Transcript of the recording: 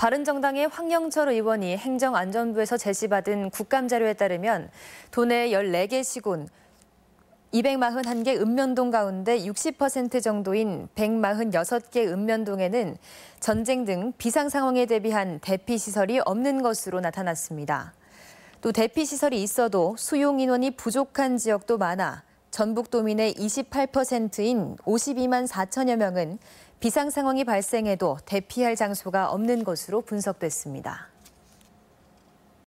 바른정당의 황영철 의원이 행정안전부에서 제시받은 국감 자료에 따르면 도내 14개 시군 241개 읍면동 가운데 60% 정도인 146개 읍면동에는 전쟁 등 비상 상황에 대비한 대피 시설이 없는 것으로 나타났습니다. 또 대피 시설이 있어도 수용 인원이 부족한 지역도 많아 전북 도민의 28%인 52만 4천여 명은 비상 상황이 발생해도 대피할 장소가 없는 것으로 분석됐습니다.